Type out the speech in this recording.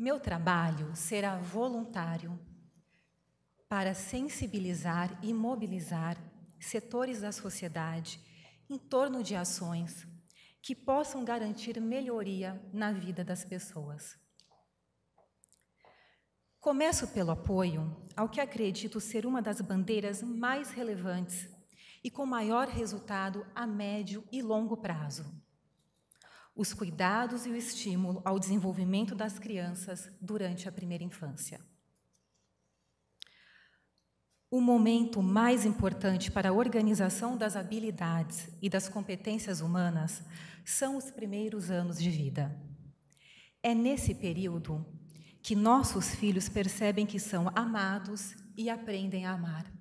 Meu trabalho será voluntário para sensibilizar e mobilizar setores da sociedade em torno de ações que possam garantir melhoria na vida das pessoas. Começo pelo apoio ao que acredito ser uma das bandeiras mais relevantes e com maior resultado a médio e longo prazo os cuidados e o estímulo ao desenvolvimento das crianças durante a primeira infância. O momento mais importante para a organização das habilidades e das competências humanas são os primeiros anos de vida. É nesse período que nossos filhos percebem que são amados e aprendem a amar.